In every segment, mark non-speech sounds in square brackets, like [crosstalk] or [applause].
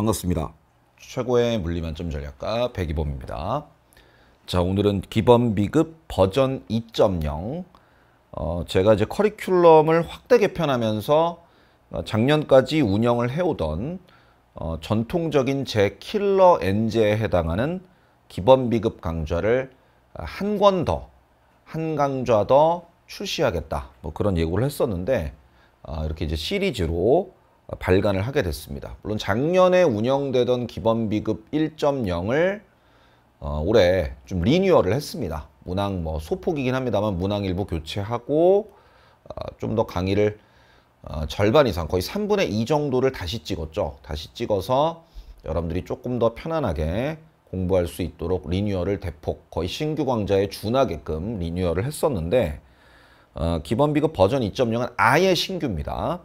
반갑습니다. 최고의 물리만점 전략가 백이범입니다. 자, 오늘은 기본 비급 버전 2.0 어, 제가 이제 커리큘럼을 확대 개편하면서 어, 작년까지 운영을 해오던 어, 전통적인 제 킬러 엔제에 해당하는 기본 비급 강좌를 어, 한권 더, 한 강좌 더 출시하겠다. 뭐 그런 예고를 했었는데 어, 이렇게 이제 시리즈로 발간을 하게 됐습니다. 물론 작년에 운영되던 기본비급 1.0을 어, 올해 좀 리뉴얼을 했습니다. 문항 뭐 소폭이긴 합니다만 문항 일부 교체하고 어, 좀더 강의를 어, 절반 이상 거의 3분의 2 정도를 다시 찍었죠. 다시 찍어서 여러분들이 조금 더 편안하게 공부할 수 있도록 리뉴얼을 대폭 거의 신규 강좌에 준하게끔 리뉴얼을 했었는데 어, 기본비급 버전 2.0은 아예 신규입니다.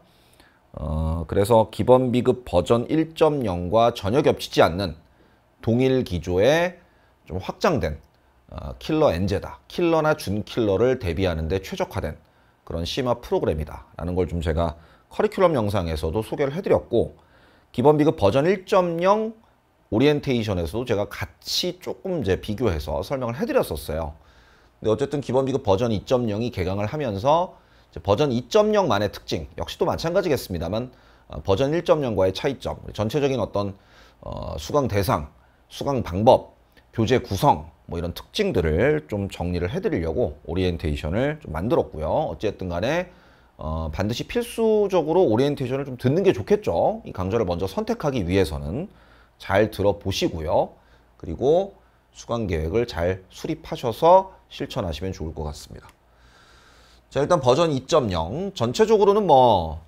어, 그래서 기본 비급 버전 1.0과 전혀 겹치지 않는 동일 기조의 좀 확장된 어, 킬러 엔제다. 킬러나 준킬러를 대비하는데 최적화된 그런 심화 프로그램이다. 라는 걸 좀 제가 커리큘럼 영상에서도 소개를 해드렸고 기본 비급 버전 1.0 오리엔테이션에서도 제가 같이 조금 이제 비교해서 설명을 해드렸었어요. 근데 어쨌든 기본 비급 버전 2.0이 개강을 하면서 버전 2.0만의 특징 역시도 마찬가지겠습니다만 어, 버전 1.0과의 차이점, 전체적인 어떤 어, 수강 대상, 수강 방법, 교재 구성 뭐 이런 특징들을 좀 정리를 해드리려고 오리엔테이션을 좀 만들었고요. 어쨌든 간에 어, 반드시 필수적으로 오리엔테이션을 좀 듣는 게 좋겠죠. 이 강좌를 먼저 선택하기 위해서는 잘 들어보시고요. 그리고 수강 계획을 잘 수립하셔서 실천하시면 좋을 것 같습니다. 자 일단 버전 2.0 전체적으로는 뭐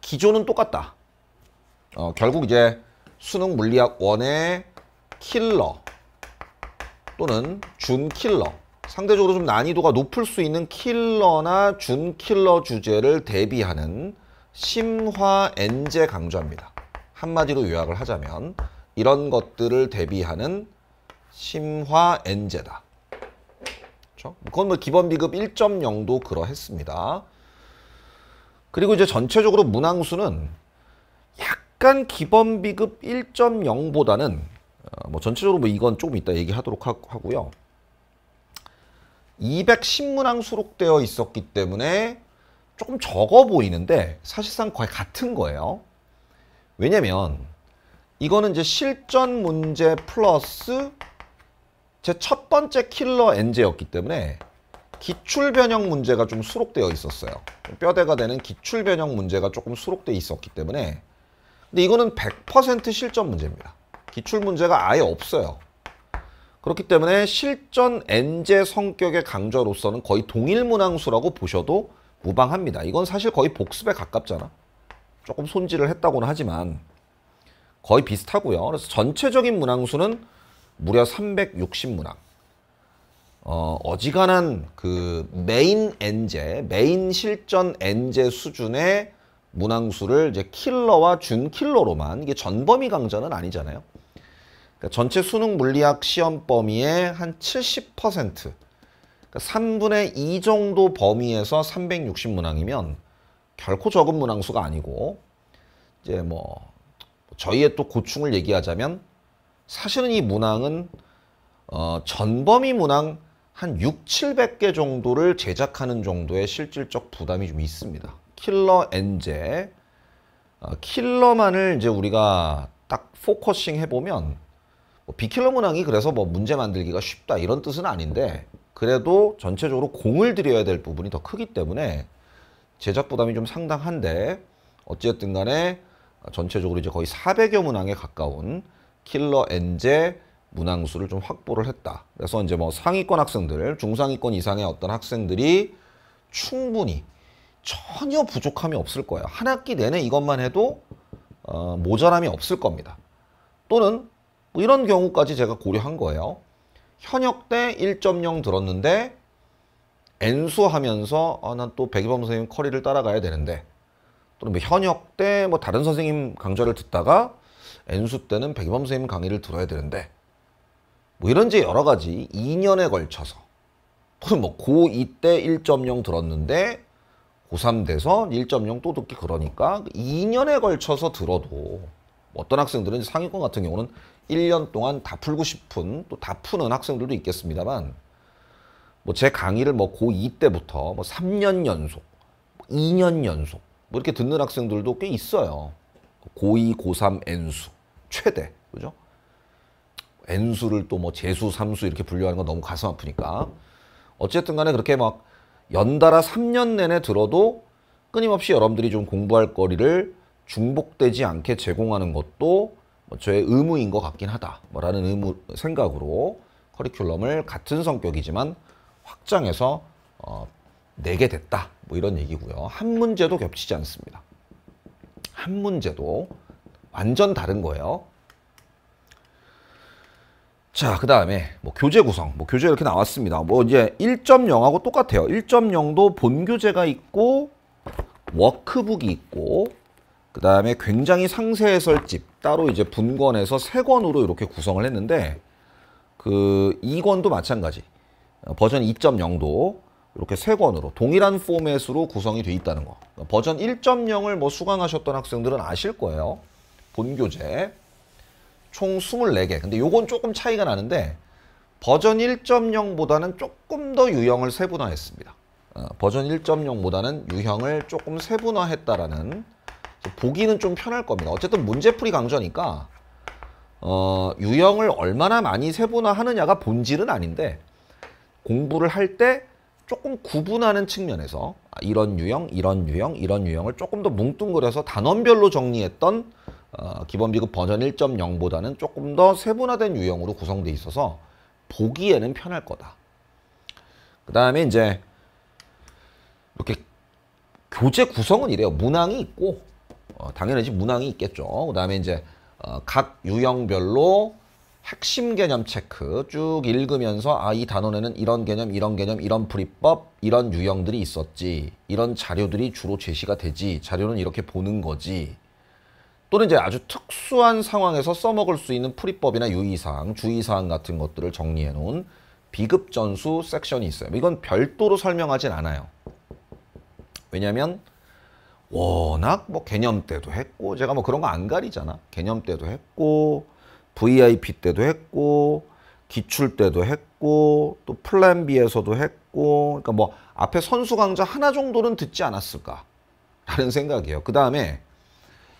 기조는 똑같다 어, 결국 이제 수능 물리학 1의 킬러 또는 준킬러 상대적으로 좀 난이도가 높을 수 있는 킬러나 준킬러 주제를 대비하는 심화 엔제 강좌입니다. 한마디로 요약을 하자면 이런 것들을 대비하는 심화 엔제다. 그렇죠? 그건 뭐 기본 비급 1.0도 그러했습니다. 그리고 이제 전체적으로 문항수는 약간 기본 비급 1.0보다는 어, 뭐 전체적으로 뭐 이건 조금 이따 얘기하도록 하고요. 210문항 수록되어 있었기 때문에 조금 적어 보이는데 사실상 거의 같은 거예요. 왜냐면 이거는 이제 실전 문제 플러스 제첫 번째 킬러 엔제였기 때문에 기출 변형 문제가 좀 수록되어 있었어요. 뼈대가 되는 기출 변형 문제가 조금 수록되어 있었기 때문에 근데 이거는 100% 실전 문제입니다. 기출 문제가 아예 없어요. 그렇기 때문에 실전 엔제 성격의 강좌로서는 거의 동일 문항수라고 보셔도 무방합니다. 이건 사실 거의 복습에 가깝잖아. 조금 손질을 했다고는 하지만 거의 비슷하고요. 그래서 전체적인 문항수는 무려 360문항. 어, 어지간한 그 메인 엔제, 메인 실전 엔제 수준의 문항수를 이제 킬러와 준킬러로만 이게 전 범위 강좌는 아니잖아요. 그러니까 전체 수능 물리학 시험 범위의 한 70% 그러니까 3분의 2 정도 범위에서 360문항이면 결코 적은 문항수가 아니고 이제 뭐 저희의 또 고충을 얘기하자면 사실은 이 문항은 어, 전범위 문항 한 6, 700개 정도를 제작하는 정도의 실질적 부담이 좀 있습니다. 킬러 엔제 어, 킬러만을 이제 우리가 딱 포커싱 해보면 뭐 비킬러 문항이 그래서 뭐 문제 만들기가 쉽다 이런 뜻은 아닌데 그래도 전체적으로 공을 들여야 될 부분이 더 크기 때문에 제작 부담이 좀 상당한데 어쨌든 간에 전체적으로 이제 거의 400여 문항에 가까운 킬러 엔제 문항수를 좀 확보를 했다. 그래서 이제 뭐 상위권 학생들, 중상위권 이상의 어떤 학생들이 충분히 전혀 부족함이 없을 거예요. 한 학기 내내 이것만 해도 어, 모자람이 없을 겁니다. 또는 뭐 이런 경우까지 제가 고려한 거예요. 현역 때 1.0 들었는데 N수 하면서 아, 난 또 백이범 선생님 커리를 따라가야 되는데 또는 뭐 현역 때 뭐 다른 선생님 강좌를 듣다가 N수 때는 백범 선생님 강의를 들어야 되는데 뭐 이런지 여러 가지 2년에 걸쳐서 혹은 뭐 고2 때 1.0 들었는데 고3 돼서 1.0 또 듣기 그러니까 2년에 걸쳐서 들어도 어떤 학생들은 상위권 같은 경우는 1년 동안 다 풀고 싶은 또 다 푸는 학생들도 있겠습니다만 뭐 제 강의를 뭐 고2 때부터 뭐 3년 연속, 2년 연속 뭐 이렇게 듣는 학생들도 꽤 있어요. 고2, 고3, N수. 최대. 그죠? N수를 또뭐 재수, 삼수 이렇게 분류하는 건 너무 가슴 아프니까. 어쨌든 간에 그렇게 막 연달아 3년 내내 들어도 끊임없이 여러분들이 좀 공부할 거리를 중복되지 않게 제공하는 것도 뭐 저의 의무인 것 같긴 하다라는 의무 생각으로 커리큘럼을 같은 성격이지만 확장해서 어, 내게 됐다 뭐 이런 얘기고요. 한 문제도 겹치지 않습니다. 한 문제도 완전 다른 거예요. 자, 그 다음에 뭐 교재 구성, 뭐 교재 이렇게 나왔습니다. 뭐 이제 1.0하고 똑같아요. 1.0도 본 교재가 있고 워크북이 있고 그 다음에 굉장히 상세 해설집 따로 이제 분권에서 세 권으로 이렇게 구성을 했는데 그 2권도 마찬가지 어, 버전 2.0도 이렇게 세 권으로 동일한 포맷으로 구성이 돼 있다는 거 그러니까 버전 1.0을 뭐 수강하셨던 학생들은 아실 거예요 본교재 총 24개. 근데 요건 조금 차이가 나는데 버전 1.0보다는 조금 더 유형을 세분화했습니다. 어, 버전 1.0보다는 유형을 조금 세분화했다라는 보기는 좀 편할 겁니다. 어쨌든 문제풀이 강좌니까 어, 유형을 얼마나 많이 세분화하느냐가 본질은 아닌데 공부를 할 때 조금 구분하는 측면에서 아, 이런 유형, 이런 유형, 이런 유형을 조금 더 뭉뚱그려서 단원별로 정리했던 어, 기본비급 버전 1.0보다는 조금 더 세분화된 유형으로 구성되어 있어서 보기에는 편할 거다. 그 다음에 이제 이렇게 교재 구성은 이래요. 문항이 있고 어, 당연히 문항이 있겠죠. 그 다음에 이제 어, 각 유형별로 핵심 개념 체크 쭉 읽으면서 아이 단원에는 이런 개념 이런 개념 이런 풀이법 이런 유형들이 있었지 이런 자료들이 주로 제시가 되지 자료는 이렇게 보는 거지 또는 이제 아주 특수한 상황에서 써먹을 수 있는 풀이법이나 유의사항, 주의사항 같은 것들을 정리해 놓은 비급 전수 섹션이 있어요. 뭐 이건 별도로 설명하진 않아요. 왜냐하면 워낙 뭐 개념 때도 했고 제가 뭐 그런 거 안 가리잖아. 개념 때도 했고 VIP 때도 했고 기출 때도 했고 또 플랜 B에서도 했고 그러니까 뭐 앞에 선수 강좌 하나 정도는 듣지 않았을까 라는 생각이에요. 그 다음에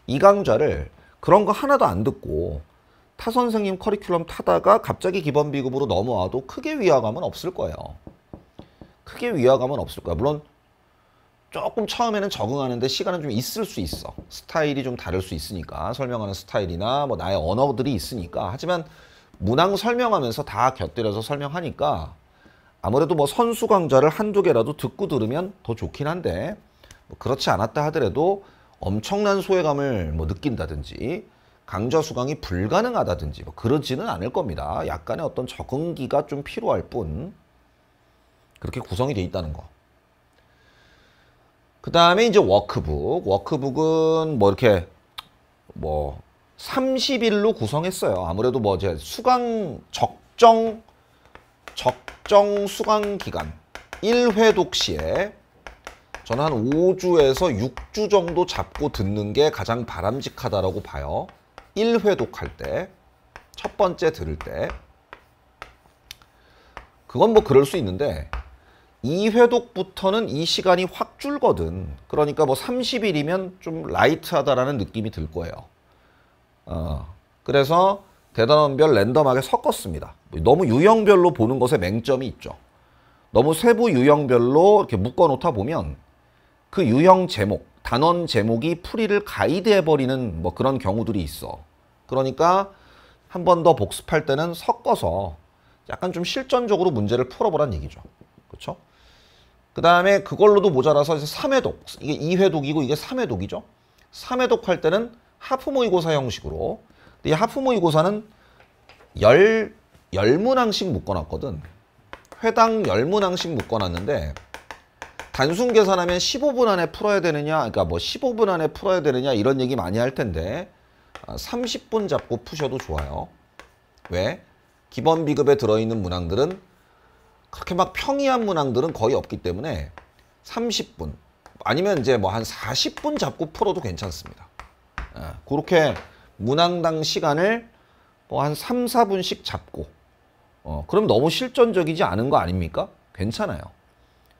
이 강좌를 그런 거 하나도 안 듣고 타 선생님 커리큘럼 타다가 갑자기 기본 비급으로 넘어와도 크게 위화감은 없을 거예요. 크게 위화감은 없을 거야. 물론 조금 처음에는 적응하는데 시간은 좀 있을 수 있어. 스타일이 좀 다를 수 있으니까 설명하는 스타일이나 뭐 나의 언어들이 있으니까. 하지만 문항 설명하면서 다 곁들여서 설명하니까 아무래도 뭐 선수 강좌를 한두 개라도 듣고 들으면 더 좋긴 한데 뭐 그렇지 않았다 하더라도 엄청난 소외감을 뭐 느낀다든지 강좌 수강이 불가능하다든지 뭐 그러지는 않을 겁니다. 약간의 어떤 적응기가 좀 필요할 뿐 그렇게 구성이 돼 있다는 거. 그 다음에 이제 워크북. 워크북은 뭐 이렇게 뭐 30일로 구성했어요. 아무래도 뭐 이제 수강 적정 적정 수강 기간 1회 독시에 저는 한 5주에서 6주 정도 잡고 듣는 게 가장 바람직하다고 봐요. 1회 독할 때, 첫 번째 들을 때. 그건 뭐 그럴 수 있는데 2회 독부터는 이 시간이 확 줄거든. 그러니까 뭐 30일이면 좀 라이트하다라는 느낌이 들 거예요. 어, 그래서 대단원별 랜덤하게 섞었습니다. 너무 유형별로 보는 것에 맹점이 있죠. 너무 세부 유형별로 이렇게 묶어 놓다 보면 그 유형 제목, 단원 제목이 풀이를 가이드해버리는 뭐 그런 경우들이 있어. 그러니까 한 번 더 복습할 때는 섞어서 약간 좀 실전적으로 문제를 풀어보란 얘기죠. 그렇죠? 그 다음에 그걸로도 모자라서 이제 3회독, 이게 2회독이고 이게 3회독이죠. 3회독 할 때는 하프 모의고사 형식으로 이 하프 모의고사는 열, 열 문항씩 묶어놨거든. 회당 열 문항씩 묶어놨는데 단순 계산하면 15분 안에 풀어야 되느냐 그러니까 뭐 15분 안에 풀어야 되느냐 이런 얘기 많이 할 텐데 30분 아, 잡고 푸셔도 좋아요. 왜? 기본 비급에 들어있는 문항들은 그렇게 막 평이한 문항들은 거의 없기 때문에 30분 아니면 이제 뭐 한 40분 잡고 풀어도 괜찮습니다. 아, 그렇게 문항당 시간을 뭐 한 3, 4분씩 잡고 어, 그럼 너무 실전적이지 않은 거 아닙니까? 괜찮아요.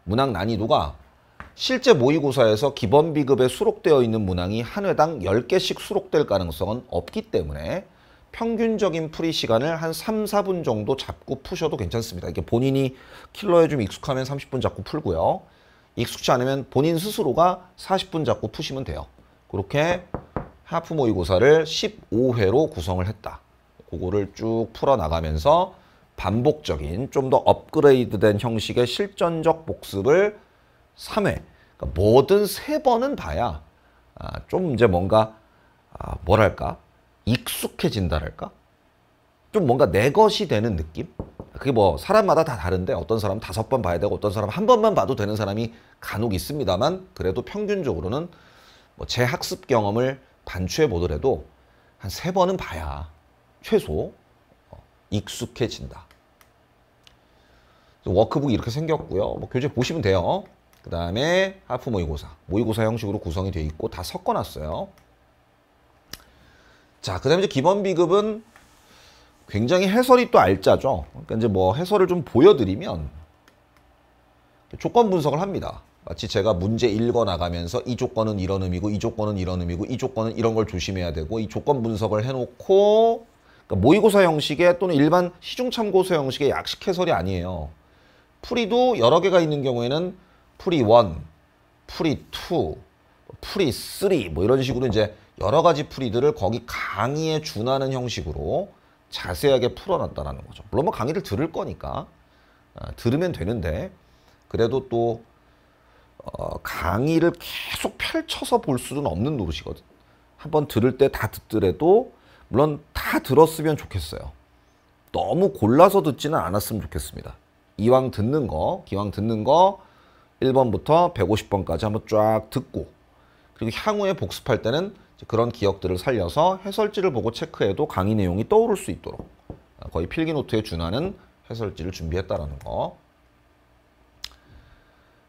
문항 난이도가 실제 모의고사에서 기본 비급에 수록되어 있는 문항이 한 회당 10개씩 수록될 가능성은 없기 때문에 평균적인 풀이 시간을 한 3, 4분 정도 잡고 푸셔도 괜찮습니다. 이게 본인이 킬러에 좀 익숙하면 30분 잡고 풀고요. 익숙치 않으면 본인 스스로가 40분 잡고 푸시면 돼요. 그렇게 하프 모의고사를 15회로 구성을 했다. 그거를 쭉 풀어나가면서 반복적인 좀 더 업그레이드된 형식의 실전적 복습을 3회 그러니까 뭐든 3번은 봐야 아, 좀 이제 뭔가 아, 뭐랄까 익숙해진다랄까 좀 뭔가 내 것이 되는 느낌 그게 뭐 사람마다 다 다른데 어떤 사람 다섯 번 봐야 되고 어떤 사람 한 번만 봐도 되는 사람이 간혹 있습니다만 그래도 평균적으로는 뭐제 학습 경험을 반추해 보더라도 한 세 번은 봐야 최소 익숙해진다. 워크북이 이렇게 생겼고요. 뭐 교재 보시면 돼요. 그 다음에 하프 모의고사. 모의고사 형식으로 구성이 되어 있고 다 섞어놨어요. 자, 그 다음에 기본 비급은 굉장히 해설이 또 알짜죠. 그러니까 이제 뭐 해설을 좀 보여드리면 조건 분석을 합니다. 마치 제가 문제 읽어 나가면서 이 조건은 이런 의미고 이 조건은 이런 의미고 이 조건은 이런 걸 조심해야 되고 이 조건 분석을 해놓고 그러니까 모의고사 형식의 또는 일반 시중참고서 형식의 약식 해설이 아니에요. 풀이도 여러 개가 있는 경우에는 풀이 1, 풀이 2, 풀이 3, 뭐 이런 식으로 이제 여러 가지 풀이들을 거기 강의에 준하는 형식으로 자세하게 풀어놨다는 거죠. 물론 뭐 강의를 들을 거니까 어, 들으면 되는데 그래도 또 어, 강의를 계속 펼쳐서 볼 수는 없는 노릇이거든. 한번 들을 때 다 듣더라도 물론 다 들었으면 좋겠어요. 너무 골라서 듣지는 않았으면 좋겠습니다. 이왕 듣는 거, 기왕 듣는 거 1번부터 150번까지 한번 쫙 듣고 그리고 향후에 복습할 때는 그런 기억들을 살려서 해설지를 보고 체크해도 강의 내용이 떠오를 수 있도록 아, 거의 필기 노트에 준하는 해설지를 준비했다라는 거.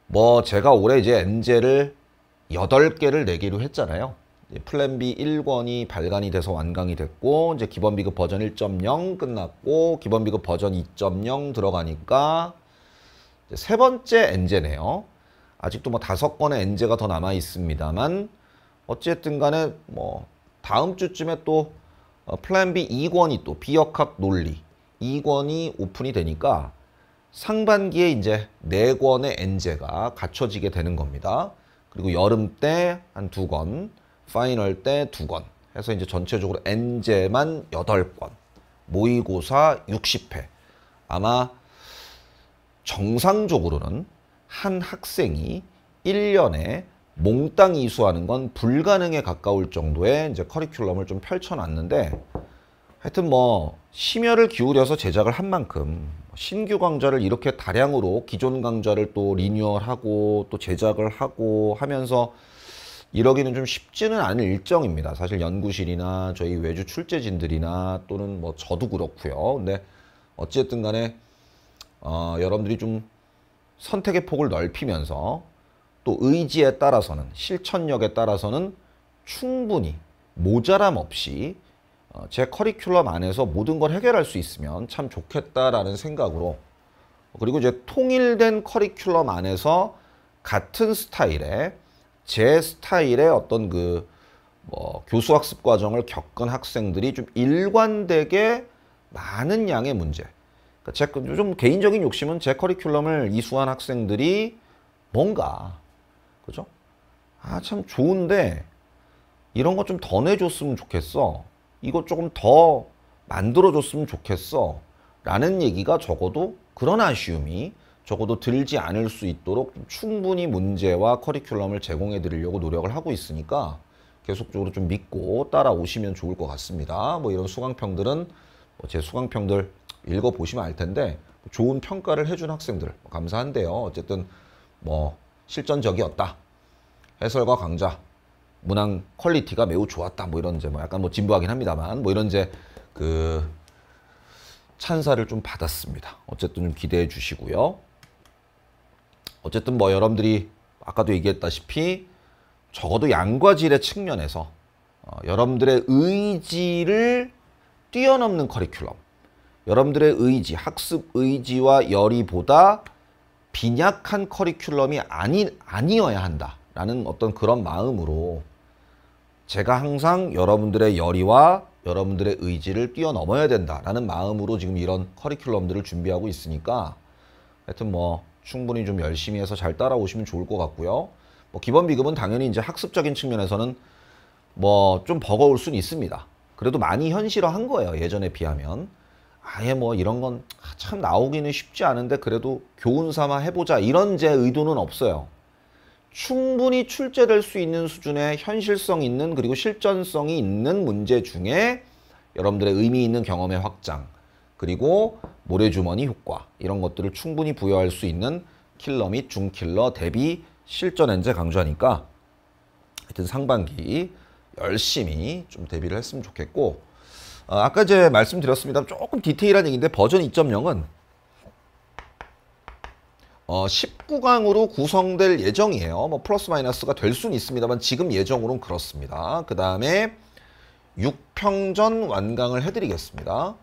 뭐 제가 올해 이제 엔젤을 8개를 내기로 했잖아요. 플랜 B 1권이 발간이 돼서 완강이 됐고 이제 기본 비급 버전 1.0 끝났고 기본 비급 버전 2.0 들어가니까 세 번째 엔제네요. 아직도 뭐 다섯 건의 엔제가 더 남아 있습니다만 어쨌든 간에 뭐 다음 주쯤에 또 어, 플랜 B 2권이 또 비역학 논리 2권이 오픈이 되니까 상반기에 이제 4권의 엔제가 갖춰지게 되는 겁니다. 그리고 여름 때 한 두권 파이널 때 두 권 해서 이제 전체적으로 엔제만 여덟 권 모의고사 60회. 아마 정상적으로는 한 학생이 1년에 몽땅 이수하는 건 불가능에 가까울 정도의 이제 커리큘럼을 좀 펼쳐놨는데 하여튼 뭐 심혈을 기울여서 제작을 한 만큼 신규 강좌를 이렇게 다량으로 기존 강좌를 또 리뉴얼하고 또 제작을 하고 하면서 이러기는 좀 쉽지는 않은 일정입니다. 사실 연구실이나 저희 외주 출제진들이나 또는 뭐 저도 그렇고요. 근데 어쨌든 간에 어, 여러분들이 좀 선택의 폭을 넓히면서 또 의지에 따라서는 실천력에 따라서는 충분히 모자람 없이 어, 제 커리큘럼 안에서 모든 걸 해결할 수 있으면 참 좋겠다라는 생각으로 그리고 이제 통일된 커리큘럼 안에서 같은 스타일의 제 스타일의 어떤 그 뭐 교수 학습 과정을 겪은 학생들이 좀 일관되게 많은 양의 문제. 그러니까 제, 좀 그 개인적인 욕심은 제 커리큘럼을 이수한 학생들이 뭔가 그죠? 아 참 좋은데 이런 거 좀 더 내줬으면 좋겠어. 이거 조금 더 만들어줬으면 좋겠어. 라는 얘기가 적어도 그런 아쉬움이 적어도 들지 않을 수 있도록 충분히 문제와 커리큘럼을 제공해 드리려고 노력을 하고 있으니까 계속적으로 좀 믿고 따라오시면 좋을 것 같습니다. 뭐 이런 수강평들은 뭐 제 수강평들 읽어보시면 알 텐데 좋은 평가를 해 준 학생들 감사한데요. 어쨌든 뭐 실전적이었다. 해설과 강좌, 문항 퀄리티가 매우 좋았다. 뭐 이런 이제 뭐 약간 뭐 진부하긴 합니다만 뭐 이런 이제 그 찬사를 좀 받았습니다. 어쨌든 좀 기대해 주시고요. 어쨌든 뭐 여러분들이 아까도 얘기했다시피 적어도 양과 질의 측면에서 어, 여러분들의 의지를 뛰어넘는 커리큘럼 여러분들의 의지, 학습 의지와 열의보다 빈약한 커리큘럼이 아니, 아니어야 한다라는 어떤 그런 마음으로 제가 항상 여러분들의 열의와 여러분들의 의지를 뛰어넘어야 된다라는 마음으로 지금 이런 커리큘럼들을 준비하고 있으니까 하여튼 뭐 충분히 좀 열심히 해서 잘 따라오시면 좋을 것 같고요. 뭐 기본 비급은 당연히 이제 학습적인 측면에서는 뭐 좀 버거울 수는 있습니다. 그래도 많이 현실화한 거예요. 예전에 비하면. 아예 뭐 이런 건참 아, 나오기는 쉽지 않은데 그래도 교훈 삼아 해보자 이런 제 의도는 없어요. 충분히 출제될 수 있는 수준의 현실성 있는 그리고 실전성이 있는 문제 중에 여러분들의 의미 있는 경험의 확장 그리고 모래주머니 효과 이런 것들을 충분히 부여할 수 있는 킬러 및 중킬러 대비 실전 엔제 강조하니까 하여튼 상반기 열심히 좀 대비를 했으면 좋겠고 아, 아까 이제 말씀드렸습니다. 조금 디테일한 얘기인데 버전 2.0은 어, 19강으로 구성될 예정이에요. 뭐 플러스 마이너스가 될 수는 있습니다만 지금 예정으로는 그렇습니다. 그 다음에 6평전 완강을 해드리겠습니다.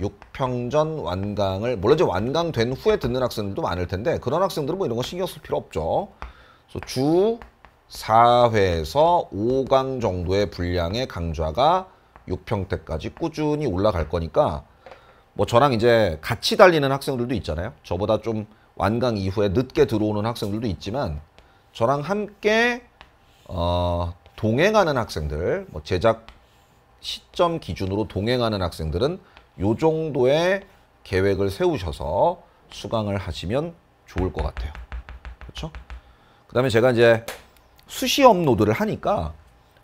육평전 완강을 물론 이제 완강된 후에 듣는 학생들도 많을 텐데 그런 학생들은 뭐 이런 거 신경 쓸 필요 없죠. 그래서 주 4회에서 5강 정도의 분량의 강좌가 6평 때까지 꾸준히 올라갈 거니까 뭐 저랑 이제 같이 달리는 학생들도 있잖아요. 저보다 좀 완강 이후에 늦게 들어오는 학생들도 있지만 저랑 함께 어, 동행하는 학생들, 뭐 제작 시점 기준으로 동행하는 학생들은 요 정도의 계획을 세우셔서 수강을 하시면 좋을 것 같아요. 그렇죠? 그 다음에 제가 이제 수시 업로드를 하니까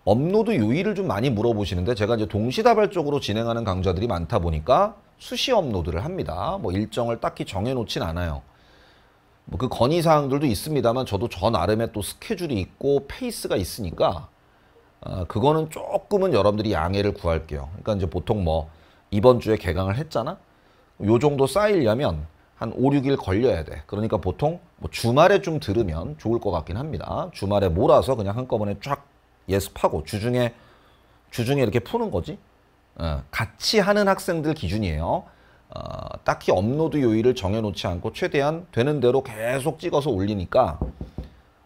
업로드 요일을 좀 많이 물어보시는데 제가 이제 동시다발적으로 진행하는 강좌들이 많다 보니까 수시 업로드를 합니다. 뭐 일정을 딱히 정해놓진 않아요. 뭐 그 건의사항들도 있습니다만 저도 저 나름의 또 스케줄이 있고 페이스가 있으니까 어, 그거는 조금은 여러분들이 양해를 구할게요. 그러니까 이제 보통 뭐 이번 주에 개강을 했잖아? 요 정도 쌓이려면 한 5, 6일 걸려야 돼. 그러니까 보통 뭐 주말에 좀 들으면 좋을 것 같긴 합니다. 주말에 몰아서 그냥 한꺼번에 쫙 예습하고 주중에 주중에 이렇게 푸는 거지. 어, 같이 하는 학생들 기준이에요. 어, 딱히 업로드 요일을 정해놓지 않고 최대한 되는 대로 계속 찍어서 올리니까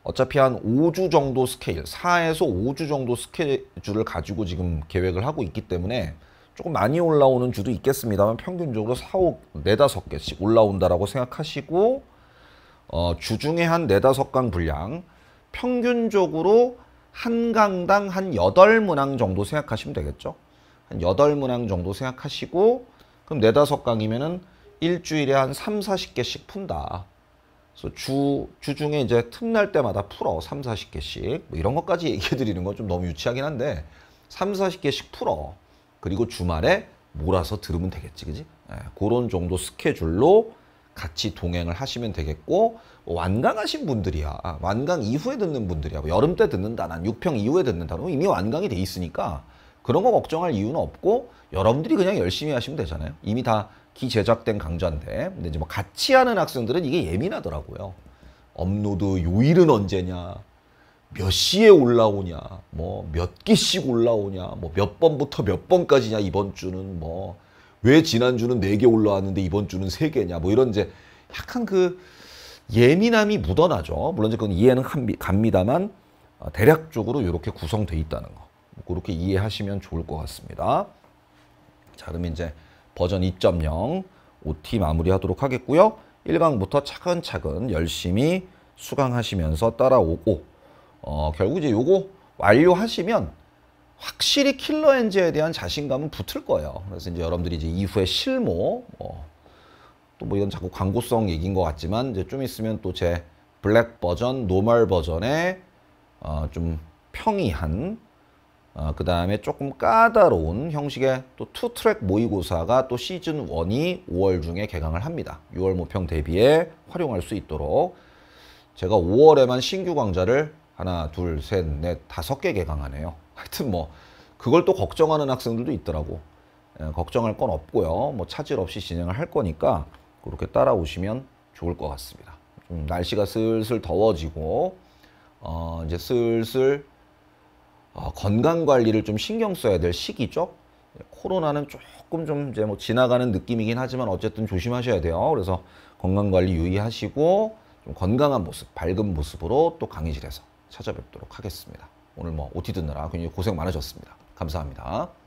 어차피 한 5주 정도 스케일, 4에서 5주 정도 스케줄을 가지고 지금 계획을 하고 있기 때문에 조금 많이 올라오는 주도 있겠습니다만 평균적으로 4, 5, 4, 5개씩 올라온다라고 생각하시고 어, 주중에 한 4, 5강 분량 평균적으로 한 강당 한 8문항 정도 생각하시면 되겠죠. 한 8문항 정도 생각하시고 그럼 4, 5강이면은 일주일에 한 3, 40개씩 푼다. 그래서 주, 주중에 이제 틈날 때마다 풀어. 3, 40개씩. 뭐 이런 것까지 [laughs] 얘기해 드리는 건 좀 너무 유치하긴 한데 3, 40개씩 풀어. 그리고 주말에 몰아서 들으면 되겠지, 그지? 예, 그런 정도 스케줄로 같이 동행을 하시면 되겠고 완강하신 분들이야. 아, 완강 이후에 듣는 분들이야. 뭐 여름 때 듣는다, 난 6평 이후에 듣는다. 그럼 뭐 이미 완강이 돼 있으니까 그런 거 걱정할 이유는 없고 여러분들이 그냥 열심히 하시면 되잖아요. 이미 다 기제작된 강좌인데 근데 이제 뭐 같이 하는 학생들은 이게 예민하더라고요. 업로드 요일은 언제냐? 몇 시에 올라오냐, 뭐 몇 개씩 올라오냐, 뭐 몇 번부터 몇 번까지냐 이번 주는 뭐 왜 지난 주는 네 개 올라왔는데 이번 주는 세 개냐 뭐 이런 이제 약간 그 예민함이 묻어나죠. 물론 이제 그건 이해는 갑니다만 어, 대략적으로 이렇게 구성돼 있다는 거. 뭐 그렇게 이해하시면 좋을 것 같습니다. 자, 그럼 이제 버전 2.0 OT 마무리하도록 하겠고요. 1강부터 차근차근 열심히 수강하시면서 따라오고 어, 결국 이제 요거 완료하시면 확실히 킬러 엔젤에 대한 자신감은 붙을 거예요. 그래서 이제 여러분들이 이제 이후에 실무 어, 뭐, 또뭐 이건 자꾸 광고성 얘기인 것 같지만 이제 좀 있으면 또 제 블랙 버전, 노멀 버전의 어, 좀 평이한 어, 그 다음에 조금 까다로운 형식의 또 투트랙 모의고사가 또 시즌 1이 5월 중에 개강을 합니다. 6월 모평 대비에 활용할 수 있도록 제가 5월에만 신규 강좌를 하나, 둘, 셋, 넷, 다섯 개 개강하네요. [laughs] 하여튼 뭐 그걸 또 걱정하는 학생들도 있더라고. 예, 걱정할 건 없고요. 뭐 차질 없이 진행을 할 거니까 그렇게 따라오시면 좋을 것 같습니다. 좀 음, 날씨가 슬슬 더워지고 어, 이제 슬슬 어, 건강 관리를 좀 신경 써야 될 시기죠. 예, 코로나는 조금 좀 이제 뭐 지나가는 느낌이긴 하지만 어쨌든 조심하셔야 돼요. 그래서 건강 관리 유의하시고 좀 건강한 모습, 밝은 모습으로 또 강의실에서 찾아뵙도록 하겠습니다. 오늘 뭐 OT 듣느라 굉장히 고생 많으셨습니다. 감사합니다.